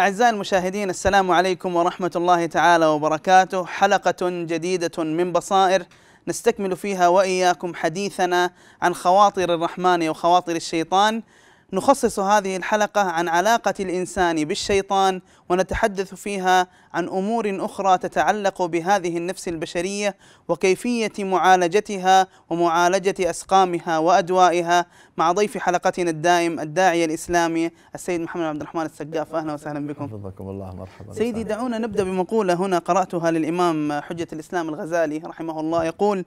أعزائي المشاهدين السلام عليكم ورحمة الله تعالى وبركاته حلقة جديدة من بصائر نستكمل فيها وإياكم حديثنا عن خواطر الرحمن وخواطر الشيطان نخصص هذه الحلقة عن علاقة الإنسان بالشيطان ونتحدث فيها عن أمور أخرى تتعلق بهذه النفس البشرية وكيفية معالجتها ومعالجة أسقامها وأدوائها مع ضيف حلقتنا الدائم الداعية الإسلامي السيد محمد عبد الرحمن السقاف أهلا وسهلا بكم حفظكم الله مرحبا سيدي دعونا نبدأ بمقولة هنا قرأتها للإمام حجة الإسلام الغزالي رحمه الله يقول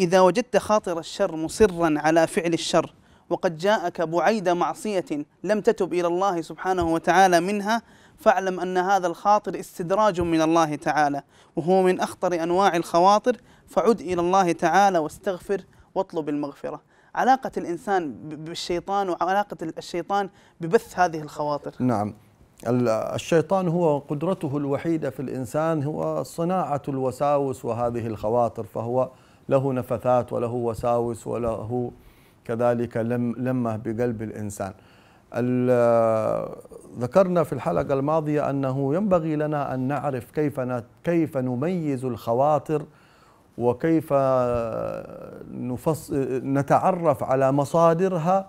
إذا وجدت خاطر الشر مصرا على فعل الشر وقد جاءك بعيد معصية لم تتب إلى الله سبحانه وتعالى منها فاعلم أن هذا الخاطر استدراج من الله تعالى وهو من أخطر أنواع الخواطر فعد إلى الله تعالى واستغفر واطلب المغفرة علاقة الإنسان بالشيطان وعلاقة الشيطان ببث هذه الخواطر نعم الشيطان هو قدرته الوحيدة في الإنسان هو صناعة الوساوس وهذه الخواطر فهو له نفثات وله وساوس وله كذلك لمه بقلب الإنسان ذكرنا في الحلقة الماضية أنه ينبغي لنا أن نعرف كيف كيف نميز الخواطر وكيف نفصل نتعرف على مصادرها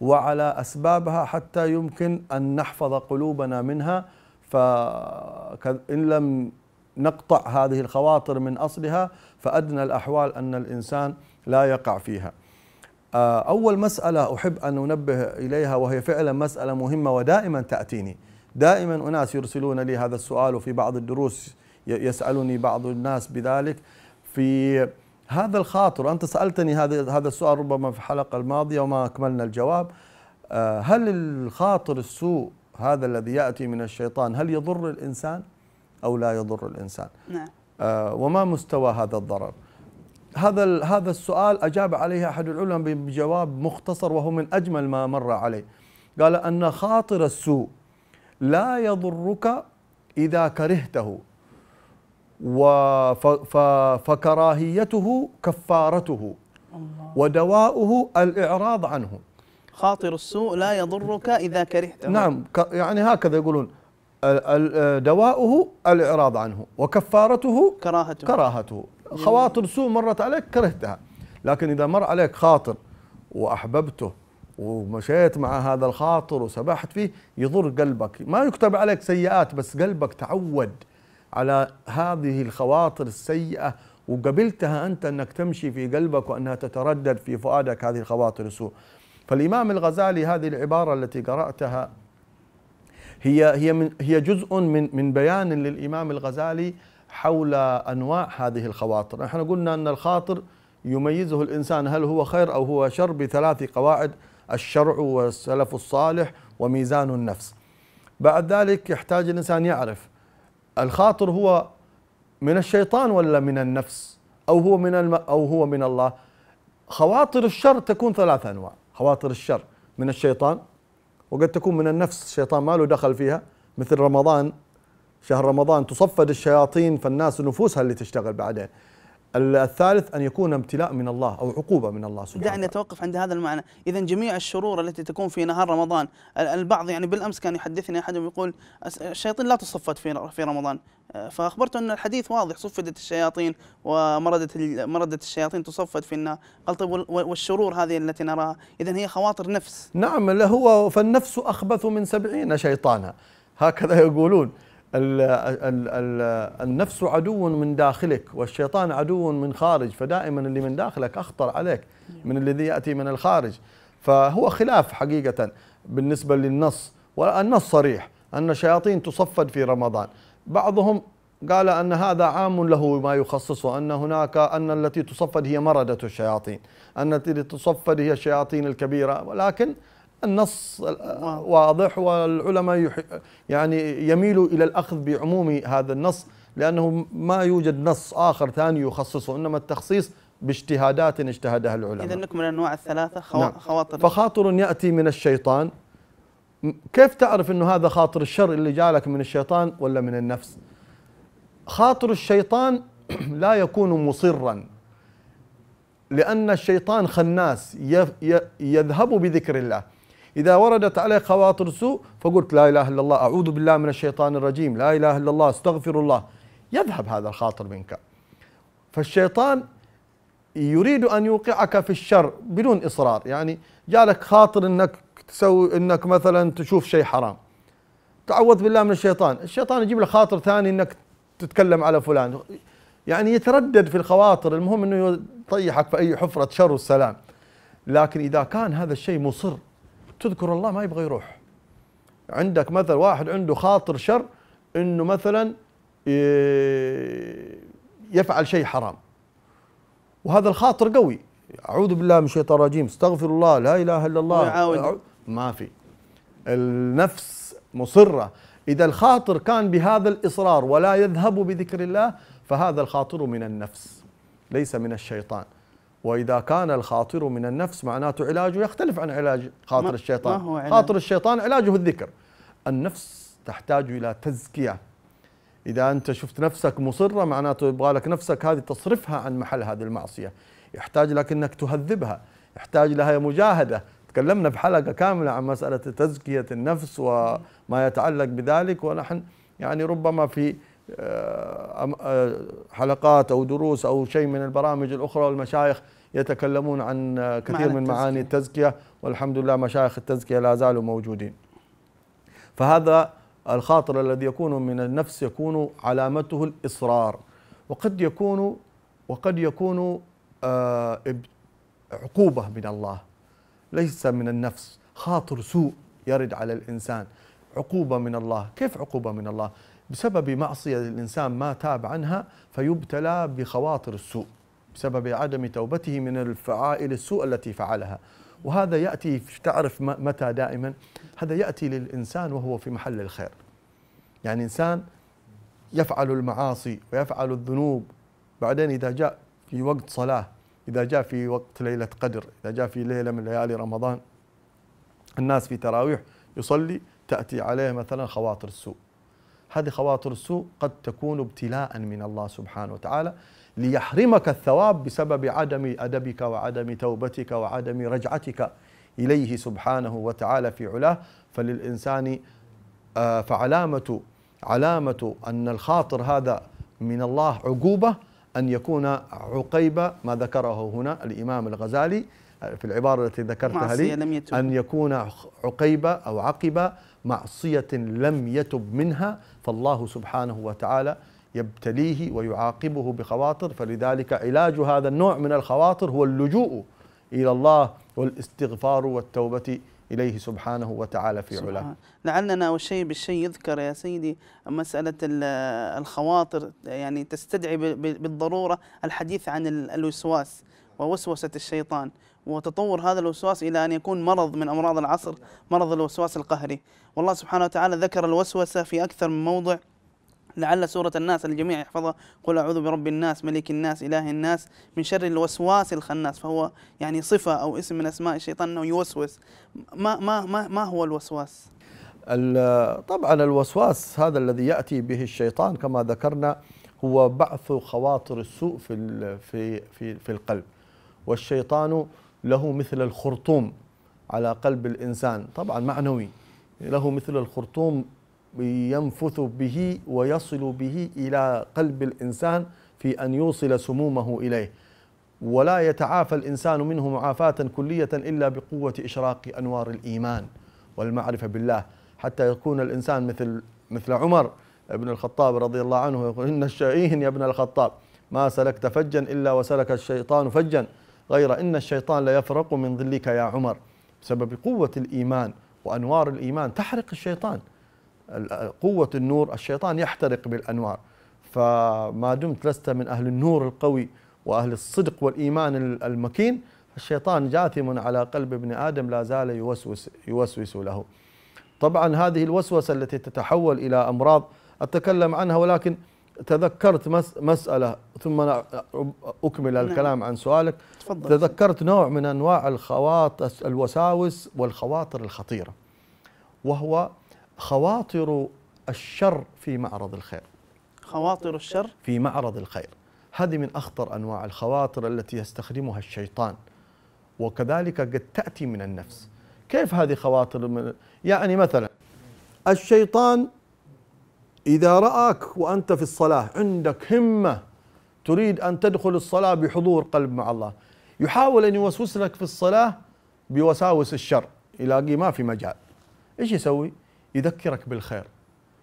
وعلى أسبابها حتى يمكن أن نحفظ قلوبنا منها فإن لم نقطع هذه الخواطر من أصلها فأدنى الأحوال أن الإنسان لا يقع فيها آه، أول مسألة أحب أن أنبه إليها وهي فعلا مسألة مهمة ودائما تأتيني دائما أناس يرسلون لي هذا السؤال وفي بعض الدروس يسألني بعض الناس بذلك في هذا الخاطر أنت سألتني هذا هذا السؤال ربما في الحلقة الماضية وما أكملنا الجواب آه، هل الخاطر السوء هذا الذي يأتي من الشيطان هل يضر الإنسان أو لا يضر الإنسان نعم. آه، وما مستوى هذا الضرر هذا هذا السؤال اجاب عليه احد العلماء بجواب مختصر وهو من اجمل ما مر عليه قال ان خاطر السوء لا يضرك اذا كرهته فكراهيته كفارته ودواؤه الاعراض عنه خاطر السوء لا يضرك اذا كرهته نعم يعني هكذا يقولون دواؤه الاعراض عنه وكفارته كراهته كراهته خواطر سوء مرت عليك كرهتها لكن إذا مر عليك خاطر وأحببته ومشيت مع هذا الخاطر وسبحت فيه يضر قلبك ما يكتب عليك سيئات بس قلبك تعود على هذه الخواطر السيئة وقبلتها أنت أنك تمشي في قلبك وأنها تتردد في فؤادك هذه الخواطر السوء فالإمام الغزالي هذه العبارة التي قرأتها هي هي من هي جزء من من بيان للإمام الغزالي حول أنواع هذه الخواطر نحن قلنا أن الخاطر يميزه الإنسان هل هو خير أو هو شر بثلاث قواعد الشرع والسلف الصالح وميزان النفس بعد ذلك يحتاج الإنسان يعرف الخاطر هو من الشيطان ولا من النفس أو هو من الم أو هو من الله خواطر الشر تكون ثلاث أنواع خواطر الشر من الشيطان وقد تكون من النفس الشيطان ما له دخل فيها مثل رمضان شهر رمضان تصفد الشياطين فالناس نفوسها اللي تشتغل بعدين الثالث أن يكون امتلاء من الله أو عقوبة من الله سبحانه دعني أتوقف عند هذا المعنى إذا جميع الشرور التي تكون في نهار رمضان البعض يعني بالأمس كان يحدثني أحدهم يقول الشياطين لا تصفد في في رمضان آه، فأخبرته أن الحديث واضح صفدت الشياطين ومردت مردت الشياطين تصفد في النار قال طيب والشرور هذه التي نراها إذا هي خواطر نفس نعم هو فالنفس أخبث من سبعين شيطانا هكذا يقولون ال ال ال النفس عدو من داخلك والشيطان عدو من خارج فدائما اللي من داخلك أخطر عليك من الذي يأتي من الخارج فهو خلاف حقيقة بالنسبة للنص والنص صريح أن الشياطين تصفد في رمضان بعضهم قال أن هذا عام له ما يخصصه أن هناك أن التي تصفد هي مردة الشياطين أن التي تصفد هي الشياطين الكبيرة ولكن النص واضح والعلماء يعني يميلوا الى الاخذ بعموم هذا النص لانه ما يوجد نص اخر ثاني يخصصه انما التخصيص باجتهادات اجتهدها العلماء. اذا نكمل الانواع الثلاثه خو... نعم. خواطر فخاطر ياتي من الشيطان كيف تعرف انه هذا خاطر الشر اللي جالك من الشيطان ولا من النفس؟ خاطر الشيطان لا يكون مصرا لأن الشيطان خناس يذهب بذكر الله إذا وردت عليه خواطر سوء فقلت لا إله إلا الله أعوذ بالله من الشيطان الرجيم لا إله إلا الله استغفر الله يذهب هذا الخاطر منك فالشيطان يريد أن يوقعك في الشر بدون إصرار يعني جالك خاطر أنك تسوي أنك مثلا تشوف شيء حرام تعوذ بالله من الشيطان الشيطان يجيب لك خاطر ثاني أنك تتكلم على فلان يعني يتردد في الخواطر المهم أنه يطيحك في أي حفرة شر والسلام لكن إذا كان هذا الشيء مصر تذكر الله ما يبغى يروح عندك مثلا واحد عنده خاطر شر انه مثلا آه، يفعل شيء حرام وهذا الخاطر قوي اعوذ بالله من الشيطان الرجيم استغفر الله لا اله الا الله ما في النفس مصره اذا الخاطر كان بهذا الاصرار ولا يذهب بذكر الله فهذا الخاطر من النفس ليس من الشيطان واذا كان الخاطر من النفس معناته علاجه يختلف عن علاج خاطر الشيطان ما هو علاج؟ خاطر الشيطان علاجه الذكر النفس تحتاج الى تزكيه اذا انت شفت نفسك مصره معناته يبغى لك نفسك هذه تصرفها عن محل هذه المعصيه يحتاج لك انك تهذبها يحتاج لها مجاهده تكلمنا بحلقه كامله عن مساله تزكيه النفس وما يتعلق بذلك ونحن يعني ربما في آه، آه، حلقات أو دروس أو شيء من البرامج الأخرى والمشايخ يتكلمون عن كثير من معاني التزكية والحمد لله مشايخ التزكية لا زالوا موجودين فهذا الخاطر الذي يكون من النفس يكون علامته الإصرار وقد يكون وقد يكون آه، عقوبة من الله ليس من النفس خاطر سوء يرد على الإنسان عقوبة من الله كيف عقوبة من الله بسبب معصية الإنسان ما تاب عنها فيبتلى بخواطر السوء بسبب عدم توبته من الفعائل السوء التي فعلها وهذا يأتي تعرف متى دائما هذا يأتي للإنسان وهو في محل الخير يعني إنسان يفعل المعاصي ويفعل الذنوب بعدين إذا جاء في وقت صلاة إذا جاء في وقت ليلة قدر إذا جاء في ليلة من ليالي رمضان الناس في تراويح يصلي تأتي عليه مثلا خواطر السوء هذه خواطر السوء قد تكون ابتلاء من الله سبحانه وتعالى ليحرمك الثواب بسبب عدم أدبك وعدم توبتك وعدم رجعتك إليه سبحانه وتعالى في علاه فللإنسان آه، فعلامة علامة أن الخاطر هذا من الله عقوبة أن يكون عقيب ما ذكره هنا الإمام الغزالي آه، في العبارة التي ذكرتها لي لم أن يكون عقيب أو عقب معصية لم يتب منها فالله سبحانه وتعالى يبتليه ويعاقبه بخواطر فلذلك علاج هذا النوع من الخواطر هو اللجوء الى الله والاستغفار والتوبه اليه سبحانه وتعالى في سبحان. علاه. لعلنا وشيء بالشيء يذكر يا سيدي مساله الخواطر يعني تستدعي بالضروره الحديث عن الوسواس ووسوسه الشيطان وتطور هذا الوسواس إلى أن يكون مرض من أمراض العصر مرض الوسواس القهري والله سبحانه وتعالى ذكر الوسوسة في أكثر من موضع لعل سورة الناس الجميع يحفظها قل أعوذ برب الناس ملك الناس إله الناس من شر الوسواس الخناس فهو يعني صفة أو اسم من أسماء الشيطان أنه يوسوس ما, ما, ما, ما هو الوسواس؟ طبعا الوسواس هذا الذي يأتي به الشيطان كما ذكرنا هو بعث خواطر السوء في في في, في القلب والشيطان له مثل الخرطوم على قلب الإنسان طبعا معنوي له مثل الخرطوم ينفث به ويصل به إلى قلب الإنسان في أن يوصل سمومه إليه ولا يتعافى الإنسان منه معافاة كلية إلا بقوة إشراق أنوار الإيمان والمعرفة بالله حتى يكون الإنسان مثل مثل عمر بن الخطاب رضي الله عنه يقول إن الشائين يا ابن الخطاب ما سلكت فجا إلا وسلك الشيطان فجا غير ان الشيطان لا يفرق من ظلك يا عمر بسبب قوه الايمان وانوار الايمان تحرق الشيطان قوه النور الشيطان يحترق بالانوار فما دمت لست من اهل النور القوي واهل الصدق والايمان المكين الشيطان جاثم على قلب ابن ادم لا زال يوسوس يوسوس له. طبعا هذه الوسوسه التي تتحول الى امراض اتكلم عنها ولكن تذكرت مس مسألة ثم أنا أكمل نعم. الكلام نعم. عن سؤالك تفضل. تذكرت نوع من أنواع الخواطر الوساوس والخواطر الخطيرة وهو خواطر الشر في معرض الخير خواطر الشر في معرض الخير هذه من أخطر أنواع الخواطر التي يستخدمها الشيطان وكذلك قد تأتي من النفس كيف هذه خواطر من يعني مثلا الشيطان إذا رآك وأنت في الصلاة عندك همة تريد أن تدخل الصلاة بحضور قلب مع الله يحاول أن يوسوس لك في الصلاة بوساوس الشر يلاقي ما في مجال إيش يسوي؟ يذكرك بالخير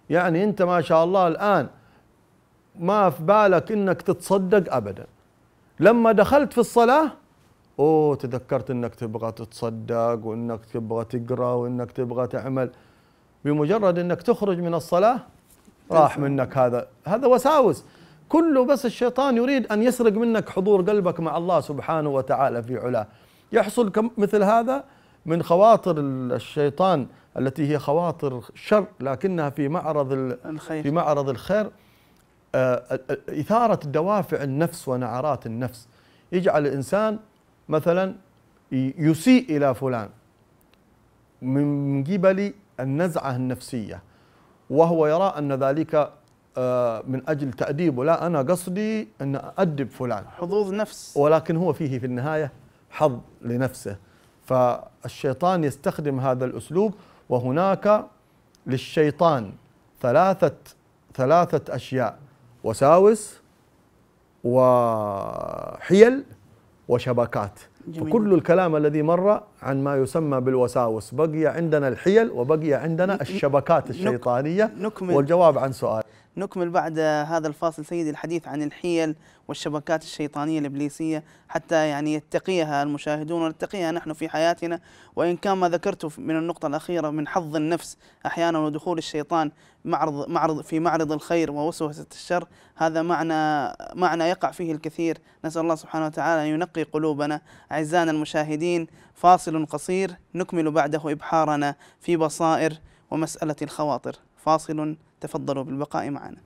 يعني أنت ما شاء الله الآن ما في بالك أنك تتصدق أبدا لما دخلت في الصلاة أوه تذكرت أنك تبغى تتصدق وأنك تبغى تقرأ وأنك تبغى تعمل بمجرد أنك تخرج من الصلاة راح منك هذا هذا وساوس كله بس الشيطان يريد أن يسرق منك حضور قلبك مع الله سبحانه وتعالى في علاه يحصل مثل هذا من خواطر الشيطان التي هي خواطر شر لكنها في معرض الخير في معرض الخير آه، إثارة دوافع النفس ونعرات النفس يجعل الإنسان مثلا يسيء إلى فلان من قبل النزعة النفسية وهو يرى أن ذلك آه، من أجل تأديبه لا أنا قصدي أن أدب فلان حظوظ نفس ولكن هو فيه في النهاية حظ لنفسه فالشيطان يستخدم هذا الأسلوب وهناك للشيطان ثلاثة ثلاثة أشياء وساوس وحيل وشبكات فكل الكلام الذي مر عن ما يسمى بالوساوس بقي عندنا الحيل وبقي عندنا الشبكات الشيطانية والجواب عن سؤال نكمل بعد هذا الفاصل سيدي الحديث عن الحيل والشبكات الشيطانية الإبليسية حتى يعني يتقيها المشاهدون ونتقيها نحن في حياتنا وإن كان ما ذكرته من النقطة الأخيرة من حظ النفس أحيانا ودخول الشيطان معرض معرض في معرض الخير ووسوسة الشر هذا معنى معنى يقع فيه الكثير نسأل الله سبحانه وتعالى أن ينقي قلوبنا أعزائنا المشاهدين فاصل قصير نكمل بعده إبحارنا في بصائر ومسألة الخواطر فاصل تفضلوا بالبقاء معنا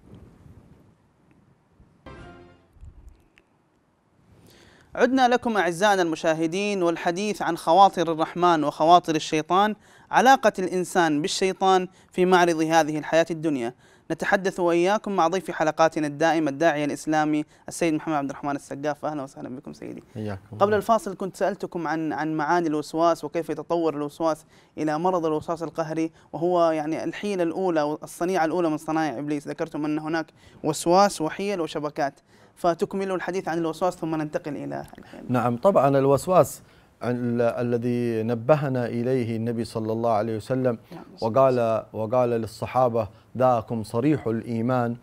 عدنا لكم أعزائنا المشاهدين والحديث عن خواطر الرحمن وخواطر الشيطان علاقة الإنسان بالشيطان في معرض هذه الحياة الدنيا نتحدث وإياكم مع ضيف حلقاتنا الدائمة الداعية الإسلامي السيد محمد عبد الرحمن السقاف أهلا وسهلا بكم سيدي إياكم. قبل الفاصل كنت سألتكم عن عن معاني الوسواس وكيف يتطور الوسواس إلى مرض الوسواس القهري وهو يعني الحيلة الأولى والصنيعة الأولى من صنايع إبليس ذكرتم أن هناك وسواس وحيل وشبكات فتكملوا الحديث عن الوسواس ثم ننتقل إلى نعم طبعا الوسواس الذي نبهنا إليه النبي صلى الله عليه وسلم وقال, وقال للصحابة ذاكم صريح الإيمان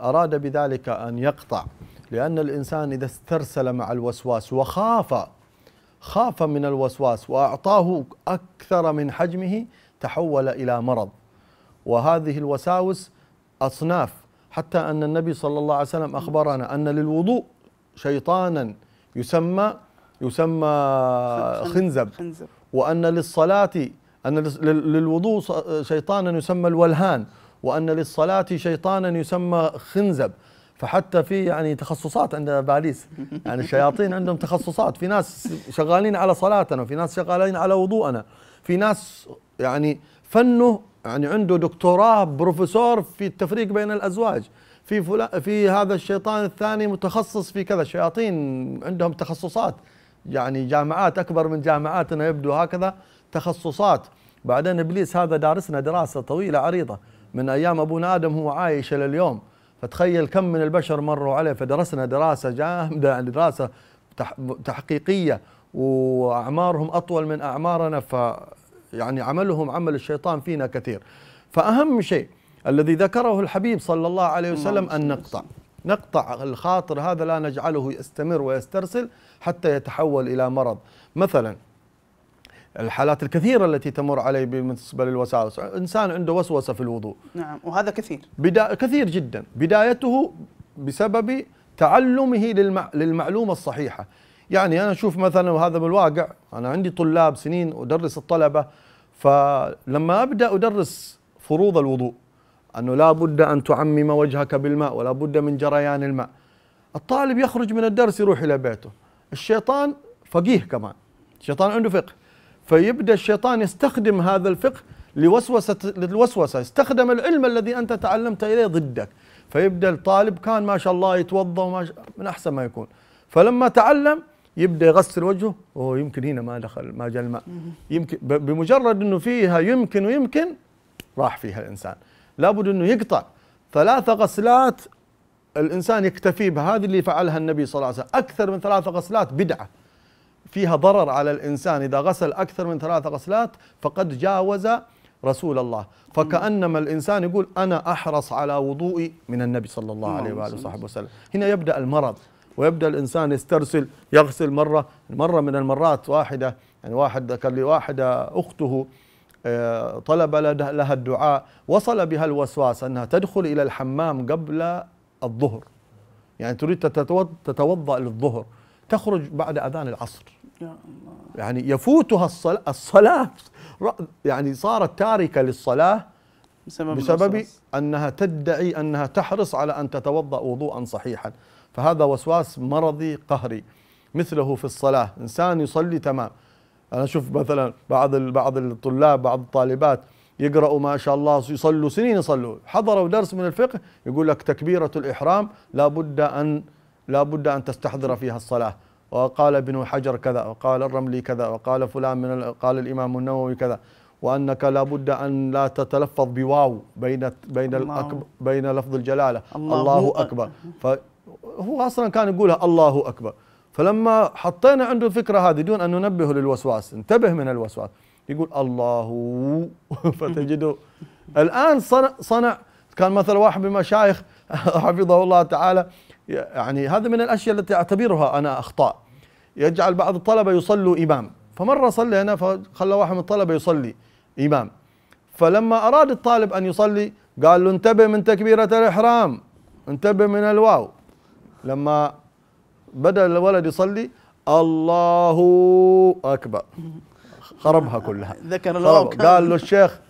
أراد بذلك أن يقطع لأن الإنسان إذا استرسل مع الوسواس وخاف خاف من الوسواس وأعطاه أكثر من حجمه تحول إلى مرض وهذه الوساوس أصناف حتى أن النبي صلى الله عليه وسلم أخبرنا أن للوضوء شيطانا يسمى يسمى خنزب, خنزب وأن للصلاة أن للوضوء شيطانا يسمى الولهان وأن للصلاة شيطانا يسمى خنزب فحتى في يعني تخصصات عند باريس يعني الشياطين عندهم تخصصات في ناس شغالين على صلاتنا وفي ناس شغالين على وضوءنا في ناس يعني فنه يعني عنده دكتوراه بروفيسور في التفريق بين الازواج في في هذا الشيطان الثاني متخصص في كذا الشياطين عندهم تخصصات يعني جامعات أكبر من جامعاتنا يبدو هكذا تخصصات بعدين إبليس هذا دارسنا دراسة طويلة عريضة من أيام أبونا آدم هو عايش إلى اليوم فتخيل كم من البشر مروا عليه فدرسنا دراسة جامدة يعني دراسة تحقيقية وأعمارهم أطول من أعمارنا ف يعني عملهم عمل الشيطان فينا كثير فأهم شيء الذي ذكره الحبيب صلى الله عليه وسلم نعم. أن نقطع نقطع الخاطر هذا لا نجعله يستمر ويسترسل حتى يتحول إلى مرض مثلا الحالات الكثيرة التي تمر علي بالنسبة للوساوس إنسان عنده وسوسة في الوضوء نعم وهذا كثير بدا... كثير جدا بدايته بسبب تعلمه للمع... للمعلومة الصحيحة يعني أنا أشوف مثلا وهذا بالواقع أنا عندي طلاب سنين أدرس الطلبة فلما أبدأ أدرس فروض الوضوء أنه لا بد أن تعمم وجهك بالماء ولا بد من جريان الماء الطالب يخرج من الدرس يروح إلى بيته الشيطان فقيه كمان الشيطان عنده فقه فيبدأ الشيطان يستخدم هذا الفقه لوسوسة للوسوسة استخدم العلم الذي أنت تعلمت إليه ضدك فيبدأ الطالب كان ما شاء الله يتوضأ وما شاء من أحسن ما يكون فلما تعلم يبدا يغسل وجهه اوه يمكن هنا ما دخل ما جاء الماء يمكن بمجرد انه فيها يمكن ويمكن راح فيها الانسان لابد انه يقطع ثلاثة غسلات الانسان يكتفي بهذه اللي فعلها النبي صلى الله عليه وسلم اكثر من ثلاثة غسلات بدعة فيها ضرر على الانسان اذا غسل اكثر من ثلاثة غسلات فقد جاوز رسول الله فكانما الانسان يقول انا احرص على وضوئي من النبي صلى الله عليه واله نعم. وصحبه وسلم هنا يبدا المرض ويبدا الانسان يسترسل يغسل مره مره من المرات واحده يعني واحد ذكر لي واحده اخته آه، طلب لها الدعاء وصل بها الوسواس أنها تدخل إلى الحمام قبل الظهر يعني تريد تتوضأ للظهر تخرج بعد أذان العصر يا الله. يعني يفوتها الصلاة, الصلاة يعني صارت تاركة للصلاة بسبب, بسبب أنها تدعي أنها تحرص على أن تتوضأ وضوءا صحيحا فهذا وسواس مرضي قهري مثله في الصلاة إنسان يصلي تمام انا اشوف مثلا بعض بعض الطلاب بعض الطالبات يقرأوا ما شاء الله يصلوا سنين يصلوا حضروا درس من الفقه يقول لك تكبيرة الإحرام لابد أن لابد أن تستحضر فيها الصلاة وقال ابن حجر كذا وقال الرملي كذا وقال فلان من قال الإمام النووي كذا وأنك لابد أن لا تتلفظ بواو بين بين بين لفظ الجلالة الله, الله أكبر فهو أصلا كان يقولها الله أكبر فلما حطينا عنده الفكره هذه دون ان ننبهه للوسواس انتبه من الوسواس يقول الله فتجده الان صنع, صنع كان مثلا واحد من المشايخ حفظه الله تعالى يعني هذا من الاشياء التي اعتبرها انا اخطاء يجعل بعض الطلبه يصلوا امام فمره صلي هنا فخلى واحد من الطلبه يصلي امام فلما اراد الطالب ان يصلي قال له انتبه من تكبيره الاحرام انتبه من الواو لما بدأ الولد يصلي الله أكبر خربها كلها ذكر الله قال له الشيخ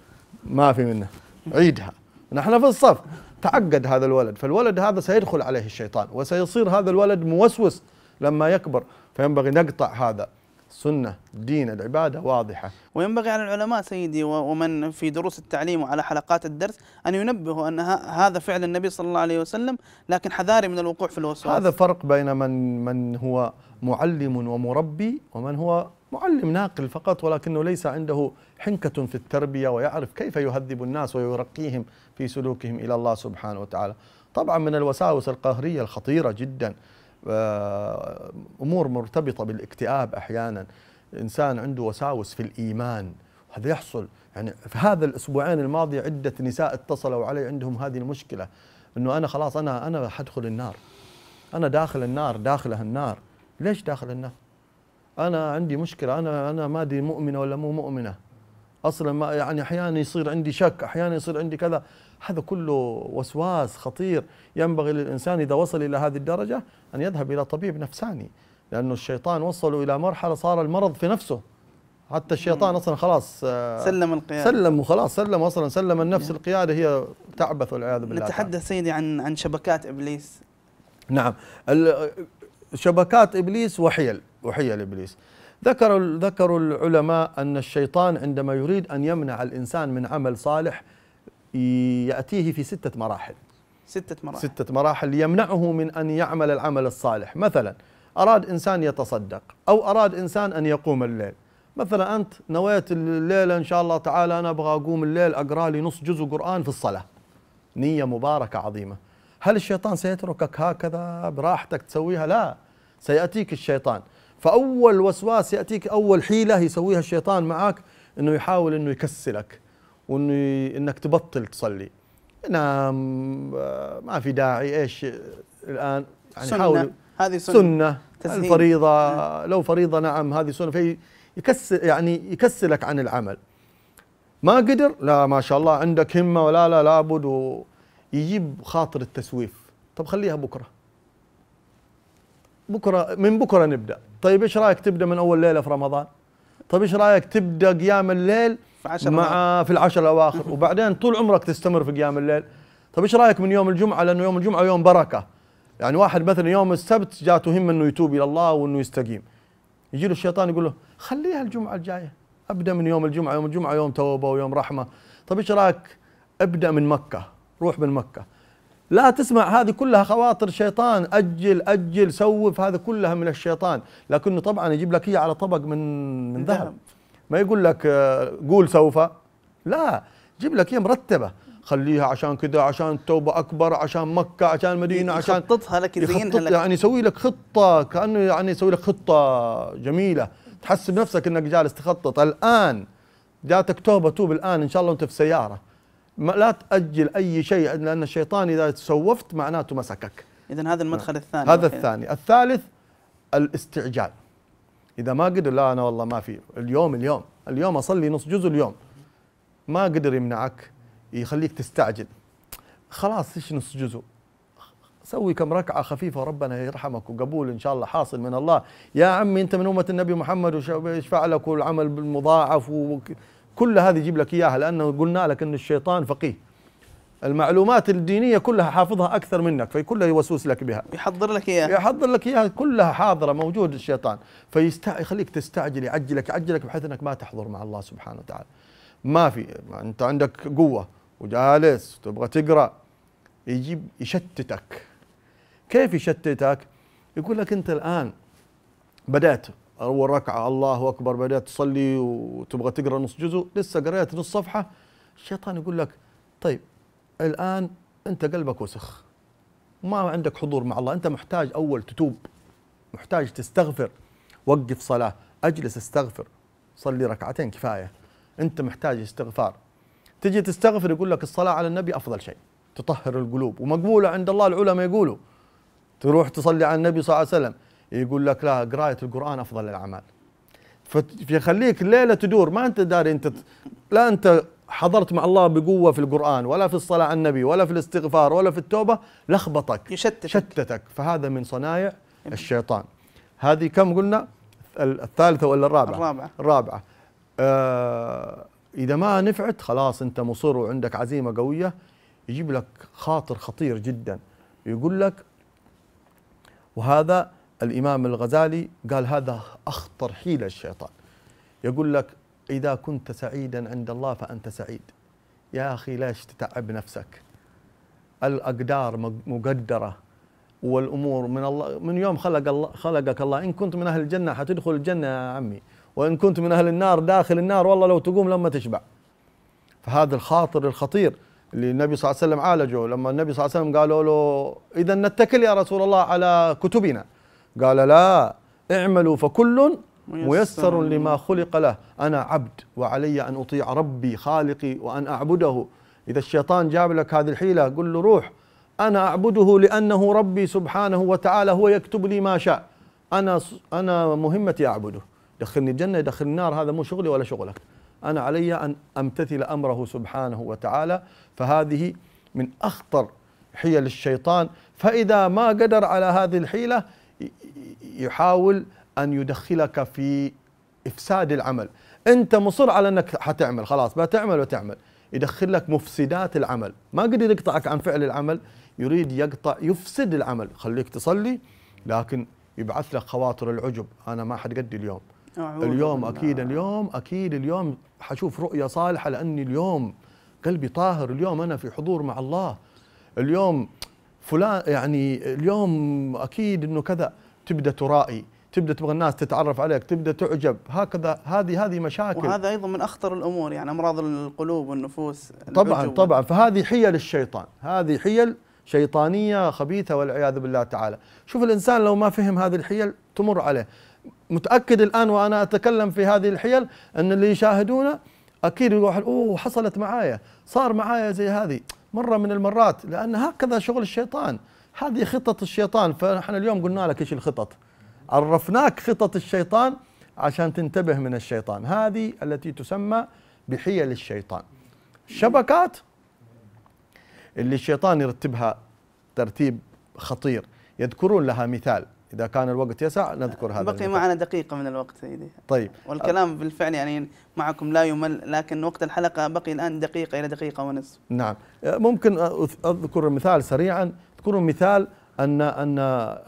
ما في منه عيدها نحن في الصف تعقد هذا الولد فالولد هذا سيدخل عليه الشيطان وسيصير هذا الولد موسوس لما يكبر فينبغي نقطع هذا السنة الدين العبادة واضحة وينبغي على العلماء سيدي ومن في دروس التعليم وعلى حلقات الدرس أن ينبهوا أن هذا فعل النبي صلى الله عليه وسلم لكن حذاري من الوقوع في الوسواس هذا فرق بين من من هو معلم ومربي ومن هو معلم ناقل فقط ولكنه ليس عنده حنكة في التربية ويعرف كيف يهذب الناس ويرقيهم في سلوكهم إلى الله سبحانه وتعالى طبعا من الوساوس القهرية الخطيرة جدا آه، امور مرتبطه بالاكتئاب احيانا انسان عنده وساوس في الايمان هذا يحصل يعني في هذا الاسبوعين الماضيه عده نساء اتصلوا علي عندهم هذه المشكله انه انا خلاص انا انا حدخل النار انا داخل النار داخله النار ليش داخل النار انا عندي مشكله انا انا ما ادري مؤمنه ولا مو مؤمنه اصلا ما يعني احيانا يصير عندي شك احيانا يصير عندي كذا هذا كله وسواس خطير ينبغي للإنسان إذا وصل إلى هذه الدرجة أن يذهب إلى طبيب نفساني لأن الشيطان وصلوا إلى مرحلة صار المرض في نفسه حتى الشيطان اصلا خلاص آه، سلم القياده سلم وخلاص سلم اصلا سلم النفس نعم. القياده هي تعبث والعياذ بالله نتحدث تعالى. سيدي عن عن شبكات ابليس نعم شبكات ابليس وحيل وحيل ابليس ذكروا ذكروا العلماء ان الشيطان عندما يريد ان يمنع الانسان من عمل صالح يأتيه في ستة مراحل ستة مراحل ستة مراحل يمنعه من أن يعمل العمل الصالح مثلا أراد إنسان يتصدق أو أراد إنسان أن يقوم الليل مثلا أنت نويت الليلة إن شاء الله تعالى أنا أبغى أقوم الليل أقرأ لي نص جزء قرآن في الصلاة نية مباركة عظيمة هل الشيطان سيتركك هكذا براحتك تسويها لا سيأتيك الشيطان فأول وسواس يأتيك أول حيلة يسويها الشيطان معك أنه يحاول أنه يكسلك وانه انك تبطل تصلي انا ما في داعي ايش الان يعني سنة حاول هذه سنة, سنة الفريضة نعم. لو فريضة نعم هذه سنة في يكسر يعني يكسلك عن العمل ما قدر لا ما شاء الله عندك همة ولا لا لابد ويجيب خاطر التسويف طب خليها بكرة بكرة من بكرة نبدأ طيب ايش رأيك تبدأ من أول ليلة في رمضان طيب ايش رايك تبدا قيام الليل في عشر مع في العشر الاواخر وبعدين طول عمرك تستمر في قيام الليل طيب ايش رايك من يوم الجمعه لانه يوم الجمعه يوم بركه يعني واحد مثلا يوم السبت جاته همه انه يتوب الى الله وانه يستقيم يجي له الشيطان يقول له خليها الجمعه الجايه ابدا من يوم الجمعه يوم الجمعه يوم توبه ويوم رحمه طيب ايش رايك ابدا من مكه روح من مكه لا تسمع هذه كلها خواطر شيطان أجل أجل سوف هذا كلها من الشيطان لكنه طبعا يجيب لك اياها على طبق من من ذهب ما يقول لك آه، قول سوف لا جيب لك هي مرتبه خليها عشان كذا عشان التوبه اكبر عشان مكه عشان المدينة عشان يخططها لك يزينها لك يعني يسوي لك خطه كانه يعني يسوي لك خطه جميله تحس بنفسك انك جالس تخطط الان جاتك توبه توب الان ان شاء الله وانت في سياره لا تأجل أي شيء لأن الشيطان إذا تسوفت معناته مسكك إذا هذا المدخل نعم. الثاني هذا الثاني الثالث الاستعجال إذا ما قدر لا أنا والله ما في اليوم اليوم اليوم أصلي نص جزء اليوم ما قدر يمنعك يخليك تستعجل خلاص ايش نص جزء سوي كم ركعة خفيفة ربنا يرحمك وقبول إن شاء الله حاصل من الله يا عمي أنت من أمة النبي محمد وش فعلك والعمل بالمضاعف وك... كل هذه يجيب لك اياها لانه قلنا لك ان الشيطان فقيه المعلومات الدينية كلها حافظها أكثر منك فكلها يوسوس لك بها يحضر لك إياها يحضر لك إياها كلها حاضرة موجود الشيطان فيست... يخليك تستعجل يعجلك يعجلك بحيث أنك ما تحضر مع الله سبحانه وتعالى ما في أنت عندك قوة وجالس تبغى تقرأ يجيب يشتتك كيف يشتتك يقول لك أنت الآن بدأت اول ركعه الله اكبر بدات تصلي وتبغى تقرا نص جزء لسه قريت نص صفحه الشيطان يقول لك طيب الان انت قلبك وسخ ما عندك حضور مع الله انت محتاج اول تتوب محتاج تستغفر وقف صلاه اجلس استغفر صلي ركعتين كفايه انت محتاج استغفار تجي تستغفر يقول لك الصلاه على النبي افضل شيء تطهر القلوب ومقبوله عند الله العلماء يقولوا تروح تصلي على النبي صلى الله عليه وسلم يقول لك لا قرايه القران افضل الاعمال فيخليك الليله تدور ما انت داري انت لا انت حضرت مع الله بقوه في القران ولا في الصلاه على النبي ولا في الاستغفار ولا في التوبه لخبطك يشتتك شتتك فهذا من صنايع الشيطان هذه كم قلنا الثالثه ولا الرابعه الرابعه الرابعه آه اذا ما نفعت خلاص انت مصر وعندك عزيمه قويه يجيب لك خاطر خطير جدا يقول لك وهذا الإمام الغزالي قال هذا أخطر حيلة الشيطان يقول لك إذا كنت سعيدا عند الله فأنت سعيد يا أخي ليش تتعب نفسك الأقدار مقدرة والأمور من الله من يوم خلق الله خلقك الله إن كنت من أهل الجنة حتدخل الجنة يا عمي وإن كنت من أهل النار داخل النار والله لو تقوم لما تشبع فهذا الخاطر الخطير اللي النبي صلى الله عليه وسلم عالجه لما النبي صلى الله عليه وسلم قالوا له إذا نتكل يا رسول الله على كتبنا قال لا اعملوا فكل ميسر لما خلق له أنا عبد وعلي أن أطيع ربي خالقي وأن أعبده إذا الشيطان جاب لك هذه الحيلة قل له روح أنا أعبده لأنه ربي سبحانه وتعالى هو يكتب لي ما شاء أنا أنا مهمتي أعبده دخلني الجنة يدخلني النار هذا مو شغلي ولا شغلك أنا علي أن أمتثل أمره سبحانه وتعالى فهذه من أخطر حيل الشيطان فإذا ما قدر على هذه الحيلة يحاول ان يدخلك في افساد العمل انت مصر على انك حتعمل خلاص بتعمل وتعمل يدخل لك مفسدات العمل ما قدر يقطعك عن فعل العمل يريد يقطع يفسد العمل خليك تصلي لكن يبعث لك خواطر العجب انا ما حد قدي اليوم اليوم اكيد اليوم اكيد اليوم حشوف رؤيه صالحه لاني اليوم قلبي طاهر اليوم انا في حضور مع الله اليوم فلان يعني اليوم اكيد انه كذا تبدا ترائي تبدا تبغى الناس تتعرف عليك تبدا تعجب هكذا هذه هذه مشاكل وهذا ايضا من اخطر الامور يعني امراض القلوب والنفوس طبعا طبعا فهذه حيل الشيطان هذه حيل شيطانيه خبيثه والعياذ بالله تعالى شوف الانسان لو ما فهم هذه الحيل تمر عليه متاكد الان وانا اتكلم في هذه الحيل ان اللي يشاهدونه اكيد يروح اوه حصلت معايا صار معايا زي هذه مرة من المرات لأن هكذا شغل الشيطان هذه خطة الشيطان فنحن اليوم قلنا لك إيش الخطط عرفناك خطط الشيطان عشان تنتبه من الشيطان هذه التي تسمى بحيل الشيطان الشبكات اللي الشيطان يرتبها ترتيب خطير يذكرون لها مثال إذا كان الوقت يسع نذكر هذا بقي معنا دقيقة من الوقت سيدي طيب والكلام بالفعل يعني معكم لا يمل لكن وقت الحلقة بقي الآن دقيقة إلى دقيقة ونصف نعم أه، ممكن أذكر مثال سريعا أذكر مثال أن أن أه،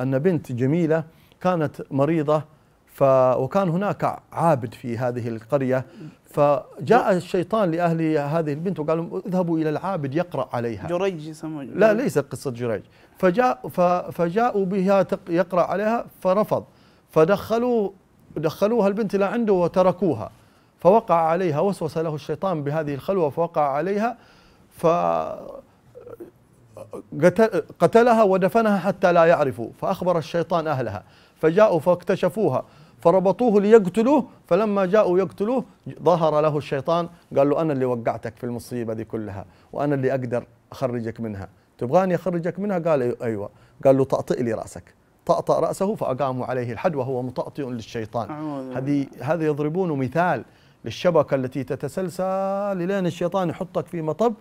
أن بنت جميلة كانت مريضة ف وكان هناك عابد في هذه القرية فجاء الشيطان لأهل هذه البنت وقال لهم اذهبوا إلى العابد يقرأ عليها جريج يسمونه لا ليس قصة جريج فجاء فجاءوا بها يقرا عليها فرفض فدخلوه دخلوها البنت الى عنده وتركوها فوقع عليها وسوس له الشيطان بهذه الخلوه فوقع عليها ف قتلها ودفنها حتى لا يعرفوا فاخبر الشيطان اهلها فجاءوا فاكتشفوها فربطوه ليقتلوه فلما جاءوا يقتلوه ظهر له الشيطان قال له انا اللي وقعتك في المصيبه دي كلها وانا اللي اقدر اخرجك منها تبغاني أخرجك منها قال أيوة قال له طأطئ لي رأسك طأطأ رأسه فأقاموا عليه الحد وهو مطأطئ للشيطان هذه هذا يضربونه مثال للشبكة التي تتسلسل لين الشيطان يحطك في مطب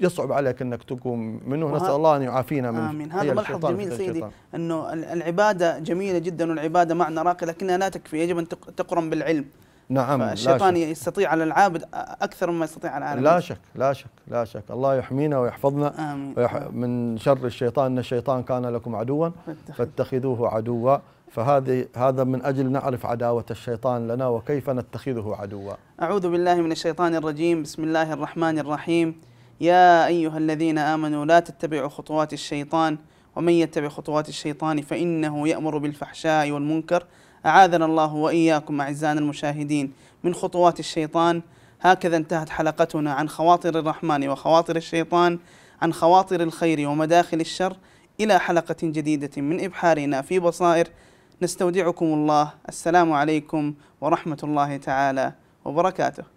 يصعب عليك انك تقوم منه نسال الله ان يعافينا من امين هذا ملحظ جميل سيدي انه العباده جميله جدا والعباده معنى راقي لكنها لا تكفي يجب ان تقرن بالعلم نعم الشيطان يستطيع على العابد أكثر مما يستطيع على العالم لا شك لا شك لا شك الله يحمينا ويحفظنا آمين ويح من شر الشيطان إن الشيطان كان لكم عدوا فاتخذوه عدوا فهذه هذا من اجل نعرف عداوه الشيطان لنا وكيف نتخذه عدوا. اعوذ بالله من الشيطان الرجيم، بسم الله الرحمن الرحيم. يا ايها الذين امنوا لا تتبعوا خطوات الشيطان ومن يتبع خطوات الشيطان فانه يامر بالفحشاء والمنكر أعاذنا الله وإياكم أعزائنا المشاهدين من خطوات الشيطان هكذا انتهت حلقتنا عن خواطر الرحمن وخواطر الشيطان عن خواطر الخير ومداخل الشر إلى حلقة جديدة من إبحارنا في بصائر نستودعكم الله السلام عليكم ورحمة الله تعالى وبركاته